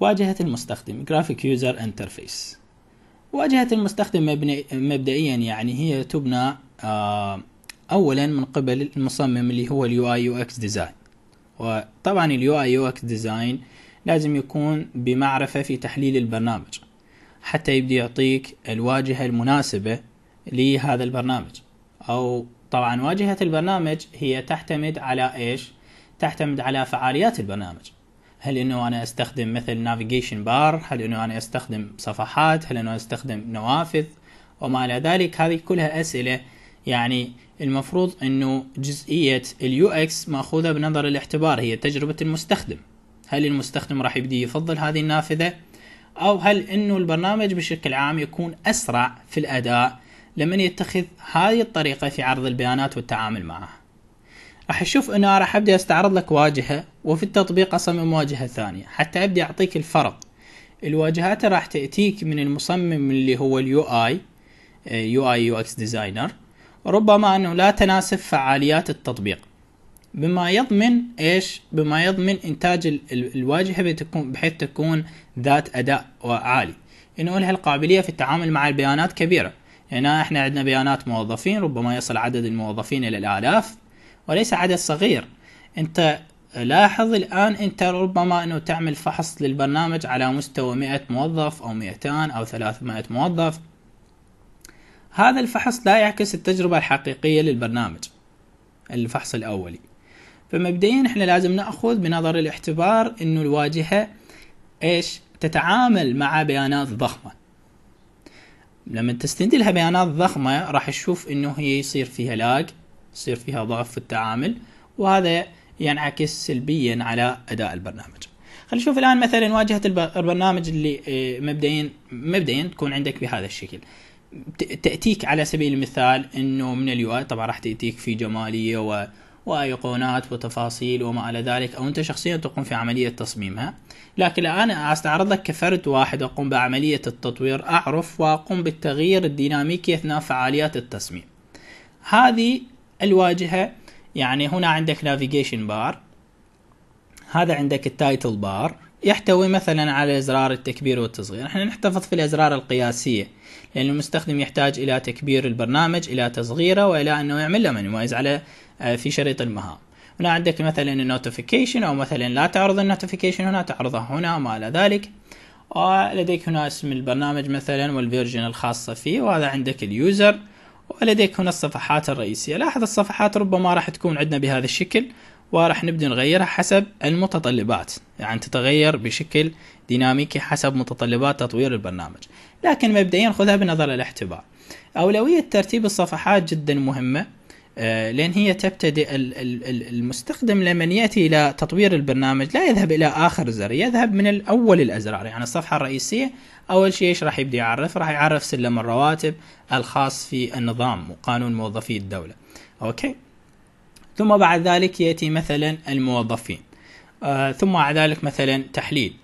واجهة المستخدم Graphic User Interface واجهة المستخدم مبدئيا يعني هي تبنى آه، أولا من قبل المصمم اللي هو اليو اي يو اكس ديزاين وطبعا اليو اي يو اكس ديزاين لازم يكون بمعرفة في تحليل البرنامج حتى يبدي يعطيك الواجهة المناسبة لهذا البرنامج أو طبعا واجهة البرنامج هي تعتمد على إيش؟ تعتمد على فعاليات البرنامج هل انه انا استخدم مثل نافيجيشن بار هل انه انا استخدم صفحات هل انه استخدم نوافذ وما الى ذلك هذه كلها اسئله يعني المفروض انه جزئيه اليو اكس ماخوذه بنظر الاعتبار هي تجربه المستخدم هل المستخدم راح يبدي يفضل هذه النافذه او هل انه البرنامج بشكل عام يكون اسرع في الاداء لمن يتخذ هذه الطريقه في عرض البيانات والتعامل معها راح اشوف انه راح ابدا استعرض لك واجهه وفي التطبيق اصمم واجهه ثانيه حتى ابدا اعطيك الفرق الواجهات راح تاتيك من المصمم اللي هو اليو اي آه، يو اي يو اكس ديزاينر ربما انه لا تناسب فعاليات التطبيق بما يضمن ايش بما يضمن انتاج الواجهه بتكون بحيث تكون ذات اداء عالي انه لها القابليه في التعامل مع البيانات كبيره هنا يعني احنا عندنا بيانات موظفين ربما يصل عدد الموظفين الى الالاف وليس عدد صغير انت لاحظ الآن أنت ربما أنه تعمل فحص للبرنامج على مستوى 100 موظف أو 200 أو 300 موظف هذا الفحص لا يعكس التجربة الحقيقية للبرنامج الفحص الأولي فمبدئيا احنا لازم نأخذ بنظر الاعتبار أنه الواجهة إيش تتعامل مع بيانات ضخمة لما تستند لها بيانات ضخمة راح تشوف أنه هي يصير فيها لاج يصير فيها ضعف في التعامل وهذا ينعكس سلبيا على اداء البرنامج خلينا نشوف الان مثلا واجهه البرنامج اللي آه، مبدئيا مبدئيا تكون عندك بهذا الشكل تاتيك على سبيل المثال انه من اليو اي طبعا راح تاتيك في جماليه و وايقونات وتفاصيل وما الى ذلك او انت شخصيا تقوم في عمليه تصميمها لكن استعرض استعرضك كفرد واحد اقوم بعمليه التطوير اعرف واقوم بالتغيير الديناميكي اثناء فعاليات التصميم هذه الواجهة يعني هنا عندك نافيجيشن بار هذا عندك التايتل بار يحتوي مثلا على ازرار التكبير والتصغير احنا نحتفظ في الازرار القياسيه لان المستخدم يحتاج الى تكبير البرنامج الى تصغيره والى انه يعمل له منوايز على آه، في شريط المهام هنا عندك مثلا النوتيفيكيشن او مثلا لا تعرض النوتيفيكيشن هنا تعرضه هنا وما الى ذلك ولديك آه، هنا اسم البرنامج مثلا والفيرجن الخاصه فيه وهذا عندك اليوزر ولديك هنا الصفحات الرئيسية لاحظ الصفحات ربما راح تكون عندنا بهذا الشكل وراح نبدأ نغيرها حسب المتطلبات يعني تتغير بشكل ديناميكي حسب متطلبات تطوير البرنامج لكن مبدئيا خذها بنظر الاعتبار أولوية ترتيب الصفحات جدا مهمة آه، لأن هي تبتدئ المستخدم لما يأتي إلى تطوير البرنامج لا يذهب إلى آخر زر يذهب من الأول الأزرار يعني الصفحة الرئيسية أول شيء إيش راح يبدأ يعرف راح يعرف سلم الرواتب الخاص في النظام وقانون موظفي الدولة أوكي ثم بعد ذلك يأتي مثلا الموظفين آه ثم بعد ذلك مثلا تحليل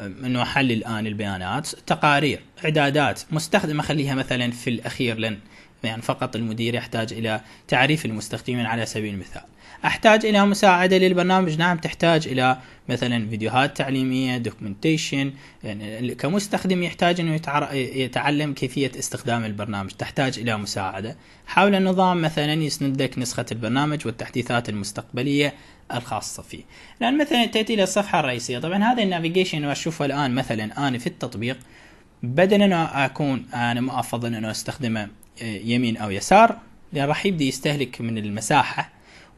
آه، انه احلل الان البيانات تقارير اعدادات مستخدم اخليها مثلا في الاخير لان يعني فقط المدير يحتاج إلى تعريف المستخدمين على سبيل المثال أحتاج إلى مساعدة للبرنامج نعم تحتاج إلى مثلا فيديوهات تعليمية دوكيومنتيشن يعني كمستخدم يحتاج أنه يتعلم كيفية استخدام البرنامج تحتاج إلى مساعدة حول النظام مثلا يسند لك نسخة البرنامج والتحديثات المستقبلية الخاصة فيه الآن مثلا تأتي إلى الصفحة الرئيسية طبعا هذا النافيجيشن أشوفه الآن مثلا أنا في التطبيق بدل أن أكون أنا ما أفضل أنه أستخدمه يمين او يسار لان راح يبدي يستهلك من المساحه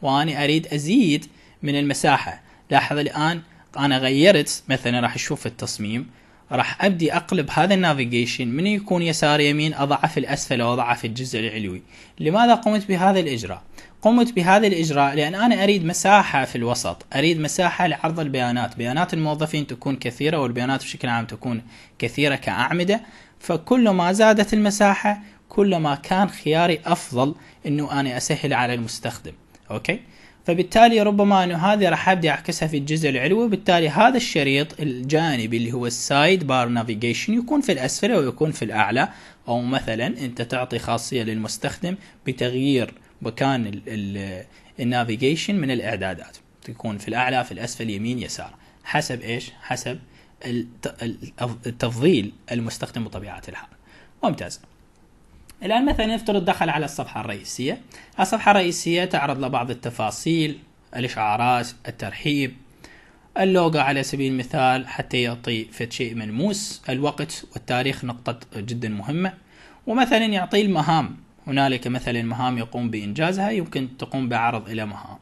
وانا اريد ازيد من المساحه لاحظ الان انا غيرت مثلا راح اشوف التصميم راح ابدي اقلب هذا النافيجيشن من يكون يسار يمين اضعه في الاسفل او اضعه في الجزء العلوي لماذا قمت بهذا الاجراء قمت بهذا الاجراء لان انا اريد مساحه في الوسط اريد مساحه لعرض البيانات بيانات الموظفين تكون كثيره والبيانات بشكل عام تكون كثيره كاعمده فكل ما زادت المساحه كلما كان خياري أفضل أنه أنا أسهل على المستخدم أوكي فبالتالي ربما أنه هذه راح أبدي أعكسها في الجزء العلوي وبالتالي هذا الشريط الجانبي اللي هو السايد بار نافيجيشن يكون في الأسفل او يكون في الأعلى أو مثلا أنت تعطي خاصية للمستخدم بتغيير مكان النافيجيشن من الإعدادات تكون في الأعلى في الأسفل يمين يسار حسب إيش حسب التفضيل المستخدم بطبيعة الحال ممتاز الآن مثلا نفترض دخل على الصفحة الرئيسية الصفحة الرئيسية تعرض له بعض التفاصيل الإشعارات الترحيب اللوغا على سبيل المثال حتى يعطي فد شيء ملموس الوقت والتاريخ نقطة جدا مهمة ومثلا يعطي المهام هنالك مثلا مهام يقوم بإنجازها يمكن تقوم بعرض إلى مهام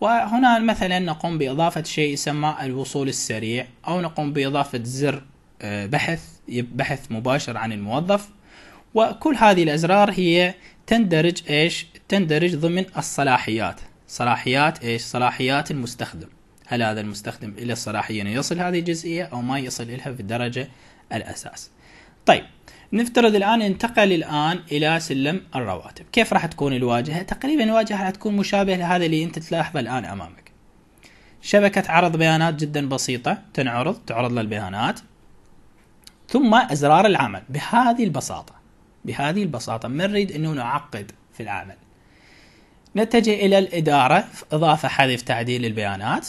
وهنا مثلا نقوم بإضافة شيء يسمى الوصول السريع أو نقوم بإضافة زر آه، بحث بحث مباشر عن الموظف وكل هذه الأزرار هي تندرج إيش تندرج ضمن الصلاحيات صلاحيات إيش صلاحيات المستخدم هل هذا المستخدم إلى الصلاحية أنه يصل هذه الجزئية أو ما يصل إلها في الدرجة الأساس طيب نفترض الآن ننتقل الآن إلى سلم الرواتب كيف راح تكون الواجهة تقريبا الواجهة راح تكون مشابهة لهذا اللي أنت تلاحظه الآن أمامك شبكة عرض بيانات جدا بسيطة تنعرض تعرض للبيانات ثم أزرار العمل بهذه البساطة بهذه البساطة ما نريد أنه نعقد في العمل نتجه إلى الإدارة في إضافة حذف تعديل البيانات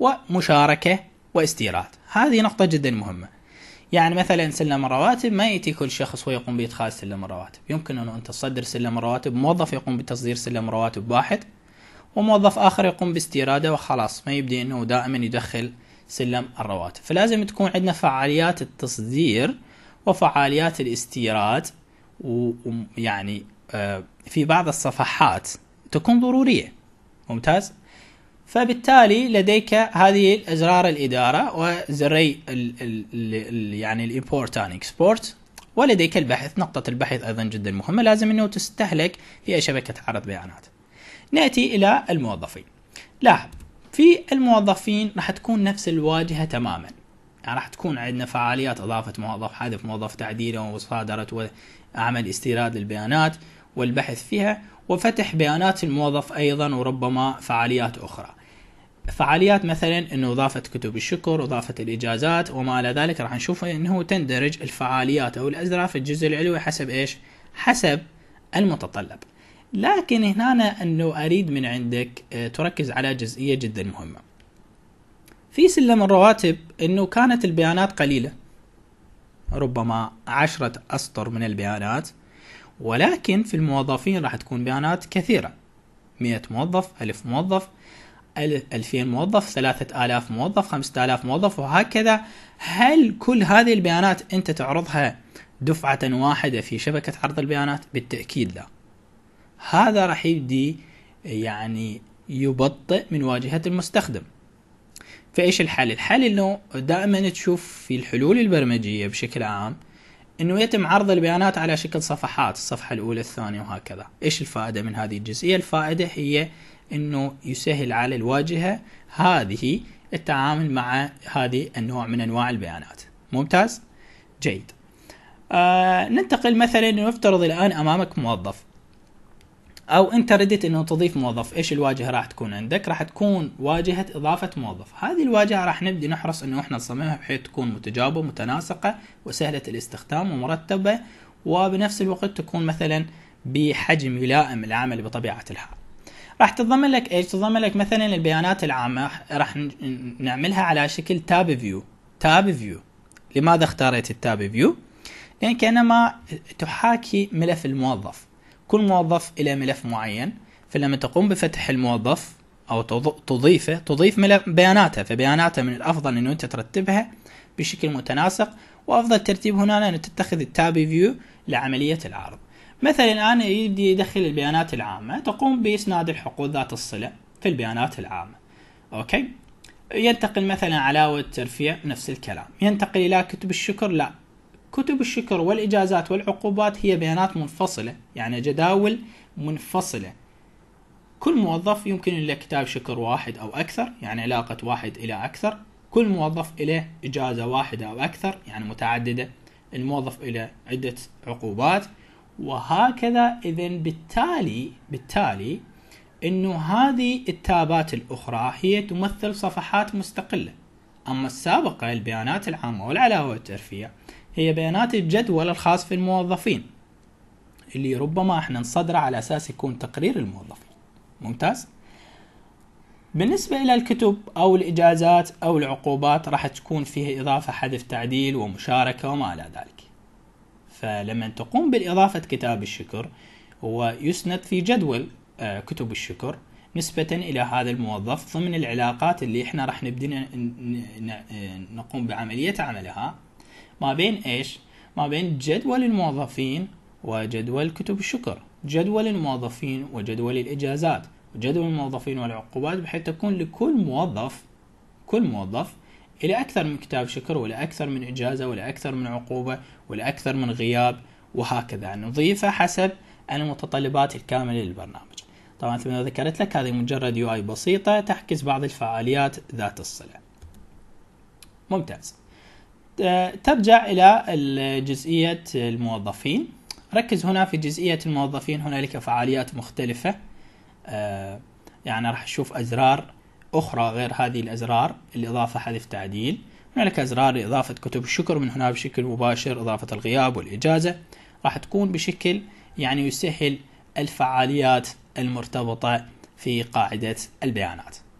ومشاركة واستيراد هذه نقطة جدا مهمة يعني مثلا سلم الرواتب ما يأتي كل شخص ويقوم بإدخال سلم الرواتب يمكن أنه أنت تصدر سلم الرواتب موظف يقوم بتصدير سلم رواتب واحد وموظف آخر يقوم باستيراده وخلاص ما يبدي أنه دائما يدخل سلم الرواتب فلازم تكون عندنا فعاليات التصدير وفعاليات الاستيراد ويعني آه، في بعض الصفحات تكون ضرورية ممتاز فبالتالي لديك هذه أزرار الإدارة وزري الـ الـ الـ يعني الإمبورت أند إكسبورت ولديك البحث نقطة البحث أيضا جدا مهمة لازم أنه تستهلك في شبكة عرض بيانات نأتي إلى الموظفين لاحظ في الموظفين راح تكون نفس الواجهة تماما يعني راح تكون عندنا فعاليات اضافه موظف حذف موظف تعديل وصادره وعمل استيراد للبيانات والبحث فيها وفتح بيانات الموظف ايضا وربما فعاليات اخرى. فعاليات مثلا انه اضافه كتب الشكر، اضافه الاجازات وما الى ذلك راح نشوف انه تندرج الفعاليات او الازرار في الجزء العلوي حسب ايش؟ حسب المتطلب. لكن هنا انه اريد من عندك آه، تركز على جزئيه جدا مهمه. في سلم الرواتب انه كانت البيانات قليله ربما عشرة أسطر من البيانات ولكن في الموظفين راح تكون بيانات كثيرة مئة موظف ألف موظف ألفين موظف ثلاثة آلاف موظف خمسة آلاف موظف وهكذا هل كل هذه البيانات أنت تعرضها دفعة واحدة في شبكة عرض البيانات بالتأكيد لا هذا راح يبدي يعني يبطئ من واجهة المستخدم فايش الحل؟ الحل انه دائما تشوف في الحلول البرمجيه بشكل عام انه يتم عرض البيانات على شكل صفحات، الصفحه الاولى، الثانيه وهكذا. ايش الفائده من هذه الجزئيه؟ الفائده هي انه يسهل على الواجهه هذه التعامل مع هذه النوع من انواع البيانات. ممتاز؟ جيد. آه ننتقل مثلا نفترض الان امامك موظف او انت ردت انه تضيف موظف ايش الواجهه راح تكون عندك راح تكون واجهه اضافه موظف هذه الواجهه راح نبدي نحرص انه احنا نصممها بحيث تكون متجاوبه متناسقه وسهله الاستخدام ومرتبه وبنفس الوقت تكون مثلا بحجم يلائم العمل بطبيعه الحال راح تضمن لك ايش تضمن لك مثلا البيانات العامه راح نعملها على شكل تاب فيو تاب فيو لماذا اختاريت التاب فيو لان كانما تحاكي ملف الموظف كل موظف إلى ملف معين فلما تقوم بفتح الموظف أو تضيفه تضيف ملف بياناته فبياناته من الأفضل أنه أنت ترتبها بشكل متناسق وأفضل ترتيب هنا أن تتخذ التاب فيو لعملية العرض مثلا الآن يبدي يدخل البيانات العامة تقوم بإسناد الحقوق ذات الصلة في البيانات العامة أوكي ينتقل مثلا علاوة ترفيع نفس الكلام ينتقل إلى كتب الشكر لا كتب الشكر والإجازات والعقوبات هي بيانات منفصلة يعني جداول منفصلة كل موظف يمكن له كتاب شكر واحد أو أكثر يعني علاقة واحد إلى أكثر كل موظف له إجازة واحدة أو أكثر يعني متعددة الموظف إلى عدة عقوبات وهكذا إذا بالتالي بالتالي أنه هذه التابات الأخرى هي تمثل صفحات مستقلة أما السابقة البيانات العامة والعلاوة والترفيه هي بيانات الجدول الخاص في الموظفين اللي ربما احنا نصدره على اساس يكون تقرير الموظفين ممتاز بالنسبة إلى الكتب أو الإجازات أو العقوبات راح تكون فيها إضافة حذف تعديل ومشاركة وما إلى ذلك فلما تقوم بالإضافة كتاب الشكر هو يسند في جدول آه، كتب الشكر نسبة إلى هذا الموظف ضمن العلاقات اللي إحنا راح نبدأ نقوم بعملية عملها ما بين ايش؟ ما بين جدول الموظفين وجدول كتب الشكر جدول الموظفين وجدول الإجازات وجدول الموظفين والعقوبات بحيث تكون لكل موظف كل موظف إلى أكثر من كتاب شكر ولا أكثر من إجازة ولا أكثر من عقوبة ولا أكثر من غياب وهكذا نضيفه حسب المتطلبات الكاملة للبرنامج طبعا مثل ما ذكرت لك هذه مجرد يو اي بسيطة تعكس بعض الفعاليات ذات الصلة ممتاز ترجع إلى جزئية الموظفين ركز هنا في جزئية الموظفين هنالك فعاليات مختلفة آه، يعني راح نشوف أزرار أخرى غير هذه الأزرار الإضافة حذف تعديل هنالك أزرار إضافة كتب الشكر من هنا بشكل مباشر إضافة الغياب والإجازة راح تكون بشكل يعني يسهل الفعاليات المرتبطة في قاعدة البيانات